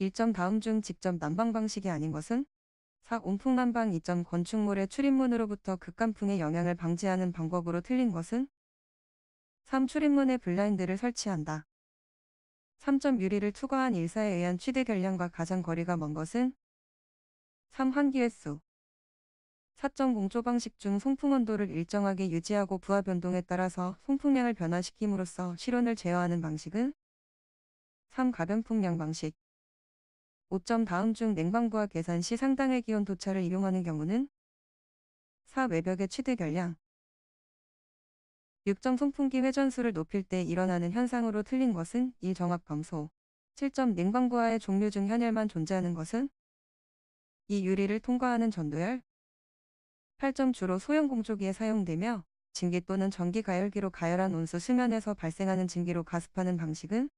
1점 다음 중 직접 난방 방식이 아닌 것은 4. 온풍난방 2점 건축물의 출입문으로부터 극간풍의 영향을 방지하는 방법으로 틀린 것은 3. 출입문에 블라인드를 설치한다. 3점 유리를 투과한 일사에 의한 취대 결량과 가장 거리가 먼 것은 3. 환기 횟수 4점 공조 방식 중 송풍 온도를 일정하게 유지하고 부하 변동에 따라서 송풍량을 변화시킴으로써 실온을 제어하는 방식은 3. 가변풍량 방식 5점 다음 중 냉방부하 계산 시 상당의 기온 도차를 이용하는 경우는 4. 외벽의 취득 결량 6점 송풍기 회전수를 높일 때 일어나는 현상으로 틀린 것은 1. 정압 감소 7점 냉방구와의 종류 중 현열만 존재하는 것은 2. 유리를 통과하는 전도열 8점 주로 소형 공조기에 사용되며 진기 또는 전기 가열기로 가열한 온수 수면에서 발생하는 진기로 가습하는 방식은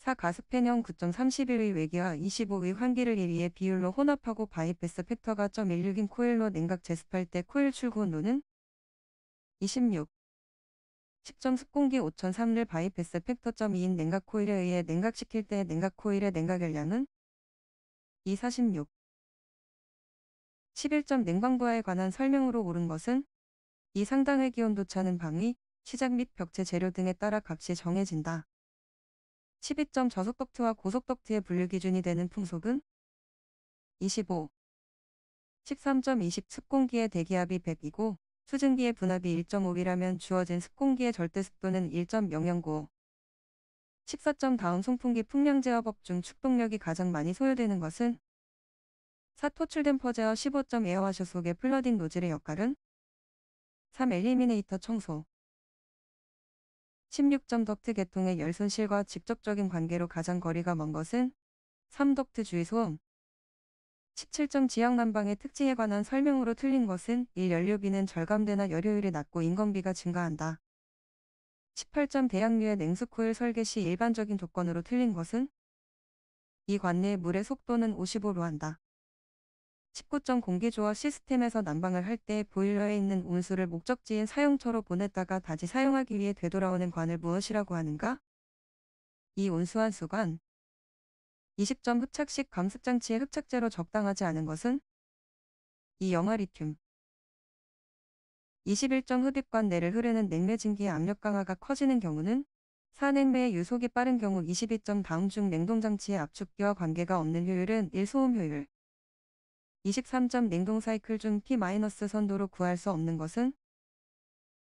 4가스펜형 9.31의 외기와 25의 환기를 1위의 비율로 혼합하고 바이패스 팩터가 0.16인 코일로 냉각 제습할 때 코일 출고노는 26. 10점 습공기 5003를 바이패스 팩터 2인 냉각 코일에 의해 냉각시킬 때 냉각 코일의 냉각 열량은 246. 11점 냉방부하에 관한 설명으로 옳은 것은 이 상당의 기온도 차는 방위, 시작 및 벽체 재료 등에 따라 값이 정해진다. 12점 저속덕트와 고속덕트의 분류 기준이 되는 풍속은 25, 13.20 습공기의 대기압이 100이고 수증기의 분압이 1.5이라면 주어진 습공기의 절대습도는 1.009, 14점 다운 송풍기 풍량 제어법 중 축동력이 가장 많이 소요되는 것은 4. 토출된 퍼제어 1 5 에어와셔 속의 플러딩 노즐의 역할은 3 엘리미네이터 청소 16점 덕트 계통의 열손실과 직접적인 관계로 가장 거리가 먼 것은 3덕트 주의소음 17점 지역 난방의 특징에 관한 설명으로 틀린 것은 1. 연료비는 절감되나 열효율이 낮고 인건비가 증가한다. 18점 대양류의 냉수코일 설계 시 일반적인 조건으로 틀린 것은 이 관내의 물의 속도는 55로 한다. 19점 공기조어 시스템에서 난방을 할 때 보일러에 있는 온수를 목적지인 사용처로 보냈다가 다시 사용하기 위해 되돌아오는 관을 무엇이라고 하는가? 이 온수한 수관 20점 흡착식 감습장치의 흡착제로 적당하지 않은 것은 이영화 리튬 21점 흡입관 내를 흐르는 냉매 증기의 압력 강화가 커지는 경우는 산행매의 유속이 빠른 경우 22점 다음 중 냉동장치의 압축기와 관계가 없는 효율은 1소음 효율 23점 냉동 사이클 중 P- 선도로 구할 수 없는 것은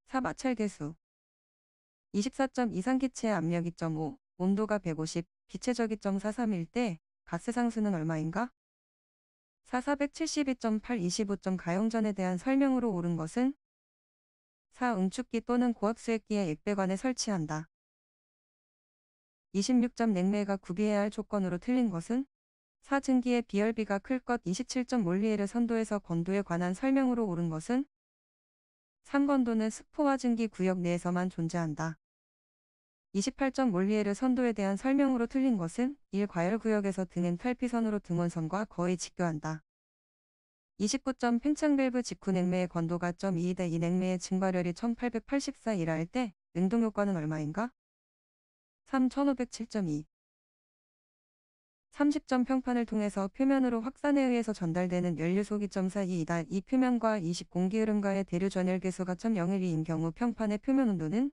4. 마찰 계수 24점 이상 기체의 압력 2.5, 온도가 150, 기체적 2.431때 가스 상수는 얼마인가? 4. 472.8 25점 가용전에 대한 설명으로 옳은 것은 4. 응축기 또는 고압수액기에 액배관에 설치한다. 26점 냉매가 구비해야 할 조건으로 틀린 것은 사증기의 비열비가 클 것 27.몰리에르 선도에서 권도에 관한 설명으로 옳은 것은 3건도는 스포와 증기 구역 내에서만 존재한다. 28.몰리에르 선도에 대한 설명으로 틀린 것은 1과열 구역에서 등은 탈피선으로 등원선과 거의 직교한다. 29점 팽창밸브 직후 냉매의 권도가2대2 냉매의 증발열이 1884이라 할때 냉동효과는 얼마인가? 3507.2 30점 평판을 통해서 표면으로 확산에 의해서 전달되는 연료 소기점 사이이다. 이 표면과 20 공기 흐름과의 대류 전열 계수가 0.012인 경우 평판의 표면 온도는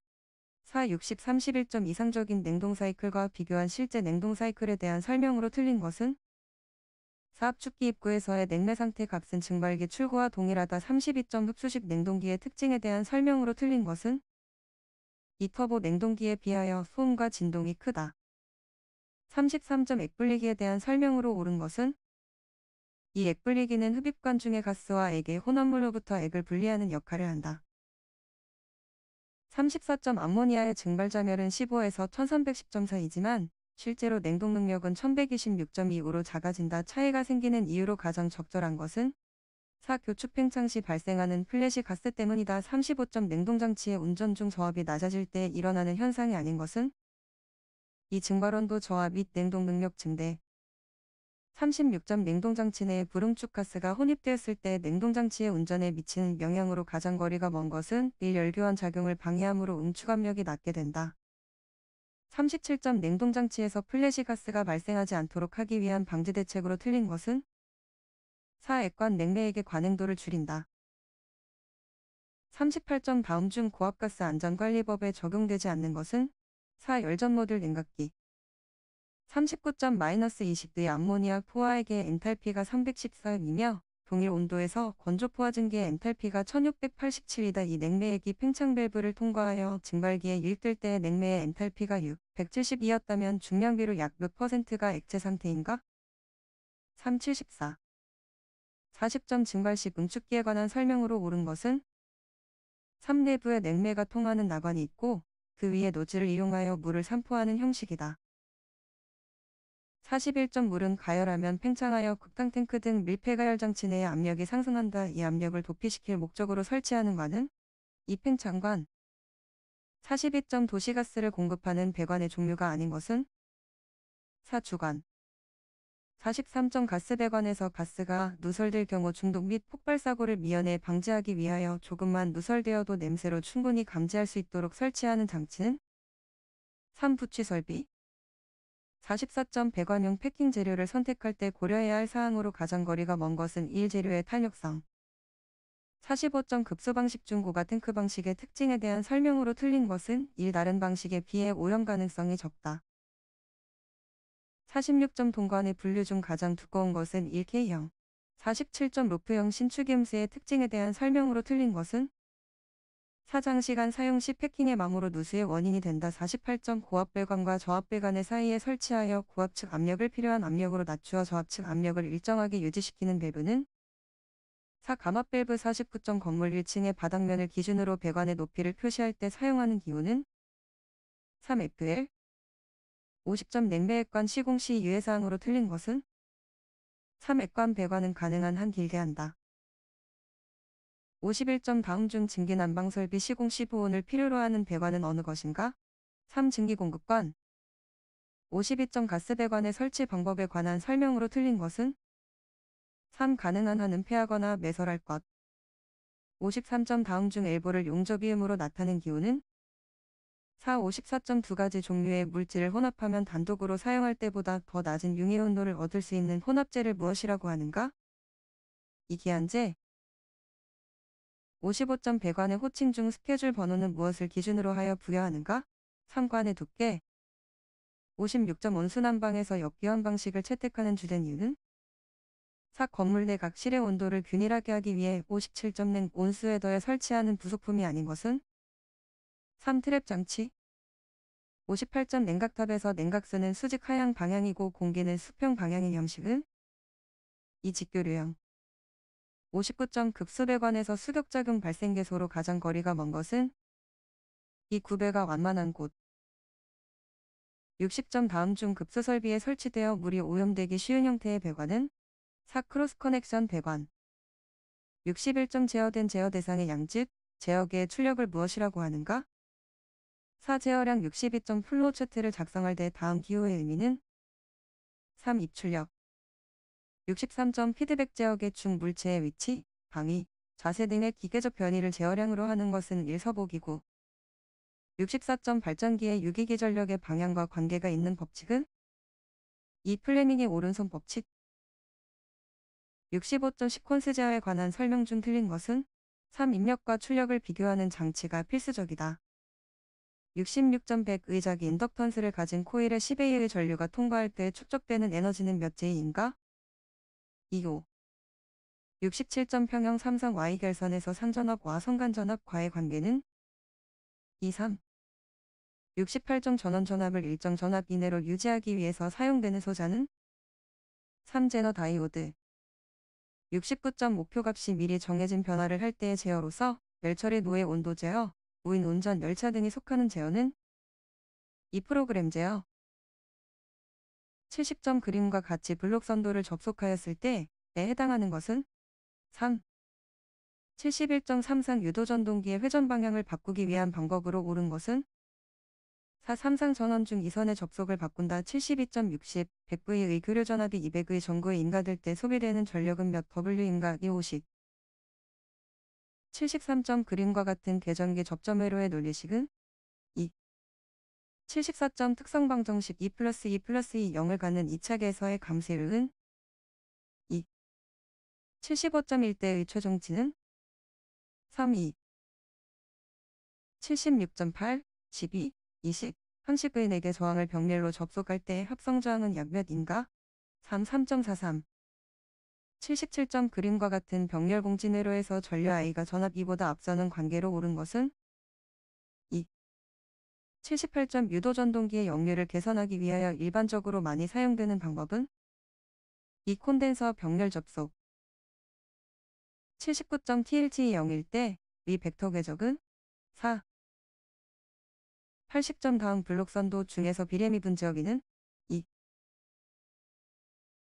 4, 60, 31점 이상적인 냉동 사이클과 비교한 실제 냉동 사이클에 대한 설명으로 틀린 것은 사압축기 입구에서의 냉매 상태 값은 증발기 출구와 동일하다 32점 흡수식 냉동기의 특징에 대한 설명으로 틀린 것은 이 터보 냉동기에 비하여 소음과 진동이 크다. 33점 액불리기에 대한 설명으로 옳은 것은 이 액불리기는 흡입관 중의 가스와 액의 혼합물로부터 액을 분리하는 역할을 한다. 34점 암모니아의 증발자멸은 15에서 1 3 1 0 4이지만 실제로 냉동 능력은 1126.25로 작아진다 차이가 생기는 이유로 가장 적절한 것은 사교축팽창 시 발생하는 플래시 가스 때문이다 35점 냉동장치의 운전 중 저압이 낮아질 때 일어나는 현상이 아닌 것은 이 증발온도 저하 및 냉동 능력 증대 36점 냉동장치 내에 불응축 가스가 혼입되었을 때 냉동장치의 운전에 미치는 영향으로 가장 거리가 먼 것은 1열교환 작용을 방해함으로 응축 압력이 낮게 된다. 37점 냉동장치에서 플래시 가스가 발생하지 않도록 하기 위한 방지 대책으로 틀린 것은 4. 액관 냉매액의 관행도를 줄인다. 38점 다음 중 고압가스 안전관리법에 적용되지 않는 것은 4. 열전 모듈 냉각기 39.-20도의 암모니아 포화액의 엔탈피가 314이며 동일 온도에서 건조 포화 증기의 엔탈피가 1687이다. 이 냉매액이 팽창 밸브를 통과하여 증발기에 일들 때의 냉매의 엔탈피가 672였다면 중량비로 약 몇 퍼센트가 액체 상태인가? 374 40점 증발 시 응축기에 관한 설명으로 옳은 것은 3 내부에 냉매가 통하는 나관이 있고 그 위에 노즐을 이용하여 물을 산포하는 형식이다. 41점 물은 가열하면 팽창하여 극탕 탱크 등 밀폐 가열 장치 내에 압력이 상승한다. 이 압력을 도피시킬 목적으로 설치하는 관은 이팽창관 42점 도시가스를 공급하는 배관의 종류가 아닌 것은 사주관 4 3 가스배관에서 가스가 누설될 경우 중독 및 폭발사고를 미연에 방지하기 위하여 조금만 누설되어도 냄새로 충분히 감지할 수 있도록 설치하는 장치는 3. 부취 설비 4 4 1 0 0원용 패킹 재료를 선택할 때 고려해야 할 사항으로 가장 거리가 먼 것은 1. 재료의 탄력성 45점 급소 방식 중고가 탱크 그 방식의 특징에 대한 설명으로 틀린 것은 1. 다른 방식에 비해 오염 가능성이 적다. 46점 동관의 분류 중 가장 두꺼운 것은 1K형, 47점 로프형 신축염수의 특징에 대한 설명으로 틀린 것은 사장시간 사용 시 패킹의 망으로 누수의 원인이 된다 48점 고압배관과 저압배관의 사이에 설치하여 고압 측 압력을 필요한 압력으로 낮추어 저압 측 압력을 일정하게 유지시키는 밸브는 4. 감압밸브 49점 건물 1층의 바닥면을 기준으로 배관의 높이를 표시할 때 사용하는 기호는 3FL 50점 냉매액관 시공 시 유해사항으로 틀린 것은 3액관 배관은 가능한 한 길게 한다. 51점 다음 중 증기 난방 설비 시공 시 보온을 필요로 하는 배관은 어느 것인가? 3. 증기 공급관 52점 가스 배관의 설치 방법에 관한 설명으로 틀린 것은 3. 가능한 한 은폐하거나 매설할 것 53점 다음 중 엘보를 용접 이음으로 나타낸 기호는 4 54.2가지 종류의 물질을 혼합하면 단독으로 사용할 때보다 더 낮은 융해 온도를 얻을 수 있는 혼합제를 무엇이라고 하는가? 이기한제 55.100관의 호칭 중 스케줄 번호는 무엇을 기준으로 하여 부여하는가? 3관의 두께 5 6 온수난방에서 역기원 방식을 채택하는 주된 이유는 4. 건물 내 각 실의 온도를 균일하게 하기 위해 57.0온수에더해 설치하는 부속품이 아닌 것은 3트랩 장치 5 8점 냉각탑에서 냉각수는 수직 하향 방향이고 공기는 수평 방향의 형식은 이 직교류형 59점 급수배관에서 수격작용 발생 개소로 가장 거리가 먼 것은 이 구배가 완만한 곳 60점 다음 중 급수 설비에 설치되어 물이 오염되기 쉬운 형태의 배관은 4. 크로스 커넥션 배관 61점 제어된 제어 대상의 양집제어기의 출력을 무엇이라고 하는가? 사제어량 62점 플로차트를 작성할 때 다음 기호의 의미는 3. 입출력 63점 피드백 제어계 중 물체의 위치, 방위, 자세 등의 기계적 변이를 제어량으로 하는 것은 일서복이고 64점 발전기의 유기기 전력의 방향과 관계가 있는 법칙은 이 플레밍의 오른손 법칙 65점 시퀀스 제어에 관한 설명 중 틀린 것은 3. 입력과 출력을 비교하는 장치가 필수적이다. 66.100의작기 인덕턴스를 가진 코일의 10A의 전류가 통과할 때 축적되는 에너지는 몇 J인가? 2호 6 7 평형 삼성 Y 결선에서 상전압과 성간전압과의 관계는 2, 3 68종 전원 전압을 일정 전압 이내로 유지하기 위해서 사용되는 소자는 3제너 다이오드 69.5표 값이 미리 정해진 변화를 할 때의 제어로서 열처리노예 온도 제어 무인운전 열차 등이 속하는 제어는 이 프로그램 제어 70점 그림과 같이 블록 선도를 접속하였을 때에 해당하는 것은 3. 71.3상 유도 전동기의 회전 방향을 바꾸기 위한 방법으로 옳은 것은 4. 3상 전원 중 2선의 접속을 바꾼다 72.60 100V의 교류 전압이 200의 전구에 인가될 때 소비되는 전력은 몇 W인가 2 5 0 73점 그림과 같은 계정기 접점 회로의 논리식은 2. 74점 특성 방정식 2 플러스 2 플러스 2 0을 갖는 2차계에서의 감세율은 2. 75.1대의 최종치는 3, 2. 76.8, 12, 20, 3식의 4개 저항을 병렬로 접속할 때의 합성저항은 약 몇인가? 3, 3.43. 77점 그림과 같은 병렬공진회로에서 전류 이가 전압 E보다 앞서는 관계로 오른 것은 2. 78점 유도전동기의 역류를 개선하기 위하여 일반적으로 많이 사용되는 방법은 2. 콘덴서 병렬 접속 79점 TLG 0일 때 위 벡터 궤적은 4. 80점 다음 블록선도 중에서 비례미분 지역이는